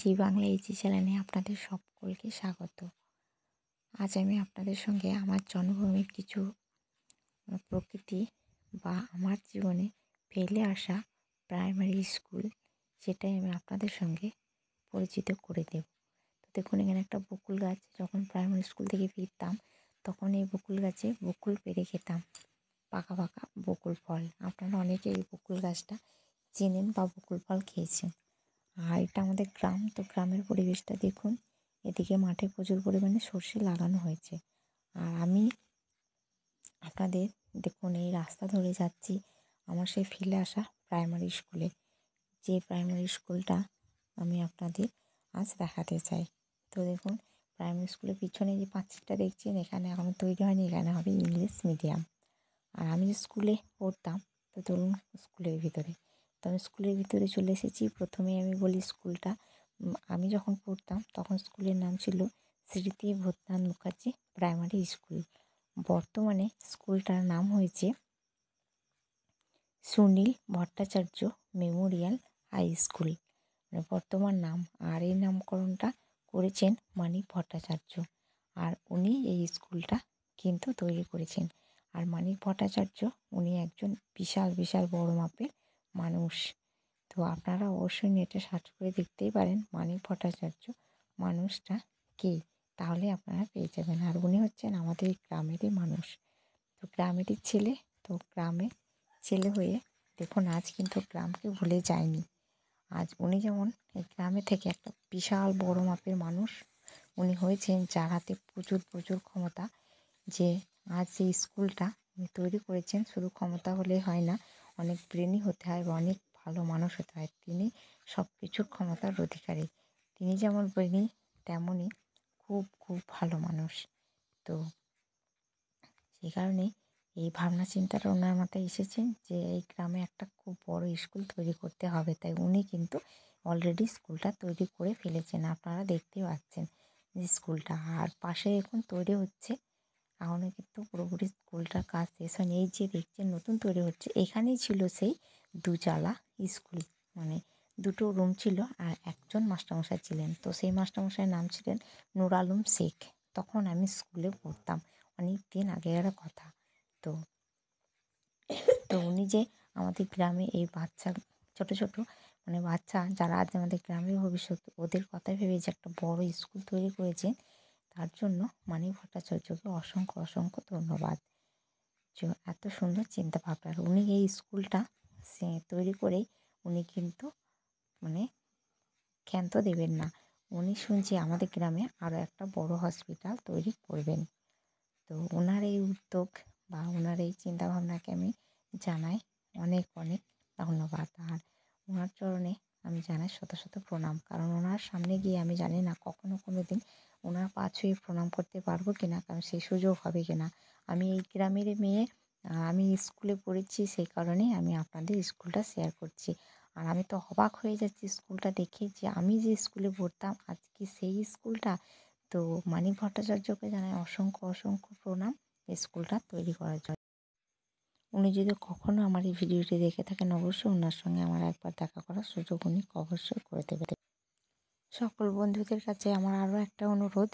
জি বাংলা এইচি চ্যানেলে আপনাদের সকলকে স্বাগত আজ আমি আপনাদের সঙ্গে আমার জন্মভূমির কিছু প্রকৃতি বা আমার জীবনে ফেলে আসা প্রাইমারি স্কুল সেটাই আমি আপনাদের সঙ্গে পরিচিত করে দেব তো দেখুন এখানে একটা বকুল গাছ যখন প্রাইমারি স্কুল থেকে ফিরতাম তখন এই বকুল গাছে বকুল পেরে খেতাম পাকা পাকা বকুল ফল আপনারা অনেকে এই বকুল গাছটা চেনেন বা বকুল ফল খেয়েছেন আর এটা আমাদের গ্রাম তো গ্রামের পরিবেশটা দেখুন এদিকে মাঠে প্রচুর পরিমাণে সর্ষে লাগানো হয়েছে আর আমি আপনাদের দেখুন এই রাস্তা ধরে যাচ্ছি আমার সেই ফিরে আসা প্রাইমারি স্কুলে যে প্রাইমারি স্কুলটা আমি আপনাদের আজ দেখাতে চাই তো দেখুন প্রাইমারি স্কুলের পিছনে যে পাঁচিলটা দেখছেন এখানে এখন তৈরি হয়নি এখানে হবে ইংলিশ মিডিয়াম আর আমি স্কুলে পড়তাম তো ধরুন স্কুলের ভিতরে তো আমি স্কুলের ভিতরে চলে এসেছি প্রথমে আমি বলি স্কুলটা আমি যখন পড়তাম তখন স্কুলের নাম ছিল স্মৃতি ভূতনাথ মুখার্জি প্রাইমারি স্কুল বর্তমানে স্কুলটার নাম হয়েছে Sunil Bhattacharya memorial high school মানে বর্তমান নাম আর এই নামকরণটা করেছেন মানিক ভট্টাচার্য আর উনি এই স্কুলটা কিন্তু তৈরি করেছেন আর মানিক ভট্টাচার্য উনি একজন বিশাল বিশাল বড় মাপের মানুষ তো আপনারা অবশ্যই নেটে সার্চ করে দেখতেই পারেন মানিক ভট্টাচার্য মানুষটা কে তাহলে আপনারা পেয়ে যাবেন আর উনি হচ্ছেন আমাদের গ্রামেরই মানুষ তো গ্রামেরই ছেলে তো গ্রামে ছেলে হয়ে দেখুন আজ কিন্তু গ্রামকে ভুলে যায়নি আজ উনি যেমন এই গ্রামে থেকে একটা বিশাল বড় মাপের মানুষ উনি হয়েছেন যার হাতে প্রচুর প্রচুর ক্ষমতা যে আজ যে স্কুলটা উনি তৈরি করেছেন শুধু ক্ষমতা হলে হয় না অনেক প্রেমী হতে হয় বা অনেক ভালো মানুষ হতে হয় তিনি সব কিছুর ক্ষমতার অধিকারী তিনি যেমন ব্রেনি তেমনই খুব খুব ভালো মানুষ তো সেই কারণে এই ভাবনা চিন্তাটা ওনার মাথায় এসেছে যে এই গ্রামে একটা খুব বড় স্কুল তৈরি করতে হবে তাই উনি কিন্তু অলরেডি স্কুলটা তৈরি করে ফেলেছেন আপনারা দেখতে পাচ্ছেন যে স্কুলটা আর পাশে এখন তৈরি হচ্ছে তাহলে কিন্তু পুরোপুরি স্কুলটার কাজ শেষ হয়নি এই যে দেখছেন নতুন তৈরি হচ্ছে এখানেই ছিল সেই দুচালা স্কুল মানে দুটো রুম ছিল আর একজন মাস্টারমশাই ছিলেন তো সেই মাস্টারমশাইয়ের নাম ছিলেন নুর আলম শেখ তখন আমি স্কুলে পড়তাম অনেক দিন আগের কথা তো তো উনি যে আমাদের গ্রামে এই বাচ্চা ছোট ছোট মানে বাচ্চা যারা আজ আমাদের গ্রামের ভবিষ্যৎ ওদের কথা ভেবে যে একটা বড় স্কুল তৈরি করেছেন তার জন্য মানিক ভট্টাচার্যকে অসংখ্য অসংখ্য ধন্যবাদ যে এত সুন্দর ভাবনার উনি এই স্কুলটা সে তৈরি করেই উনি কিন্তু মানে ক্ষান্ত দেবেন না উনি শুনছি আমাদের গ্রামে আরও একটা বড় হসপিটাল তৈরি করবেন তো ওনার এই উদ্যোগ বা ওনার এই চিন্তাভাবনাকে আমি জানাই অনেক অনেক ধন্যবাদ আর ওনার চরণে আমি জানাই শত শত প্রণাম কারণ ওনার সামনে গিয়ে আমি জানি না কখনো কোনো দিন ওনার পা ছুঁয়ে প্রণাম করতে পারবো কি না কারণ সেই সুযোগ হবে কি না আমি এই গ্রামের মেয়ে আমি স্কুলে পড়েছি সেই কারণে আমি আপনাদের স্কুলটা শেয়ার করছি আর আমি তো অবাক হয়ে যাচ্ছি স্কুলটা দেখে যে আমি যে স্কুলে পড়তাম আজকে সেই স্কুলটা তো মানিক ভট্টাচার্যকে জানাই অসংখ্য অসংখ্য প্রণাম স্কুলটা তৈরি করার জন্য উনি যদি কখনও আমার এই ভিডিওটি দেখে থাকেন অবশ্যই ওনার সঙ্গে আমার একবার দেখা করার সুযোগ উনি অবশ্যই করে দেবেন সকল বন্ধুদের কাছে আমার আরও একটা অনুরোধ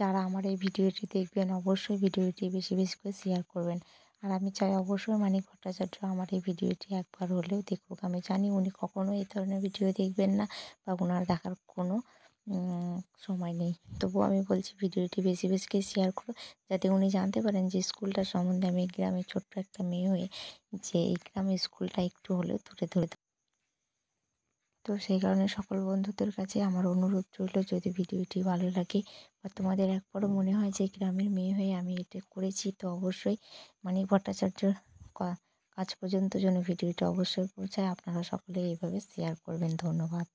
যারা আমার এই ভিডিওটি দেখবেন অবশ্যই ভিডিওটি বেশি বেশি করে শেয়ার করবেন আর আমি চাই অবশ্যই মানিক ভট্টাচার্য আমার এই ভিডিওটি একবার হলেও দেখুক আমি জানি উনি কখনো এই ধরনের ভিডিও দেখবেন না বা ওনার দেখার কোনো সময় নেই তবুও আমি বলছি ভিডিওটি বেশি বেশি করে শেয়ার করো যাতে উনি জানতে পারেন যে স্কুলটার সম্বন্ধে আমি গ্রামে ছোট্ট একটা মেয়ে হয়ে যে এই গ্রামে স্কুলটা একটু হলেও তুলে ধরে তো সেই কারণে সকল বন্ধুদের কাছে আমার অনুরোধ রইল যদি ভিডিওটি ভালো লাগে বা তোমাদের একবারও মনে হয় যে গ্রামের মেয়ে হয়ে আমি এটা করেছি তো অবশ্যই মানিক ভট্টাচার্যর কাজ পর্যন্ত যেন ভিডিওটা অবশ্যই পৌঁছায় আপনারা সকলে এইভাবে শেয়ার করবেন ধন্যবাদ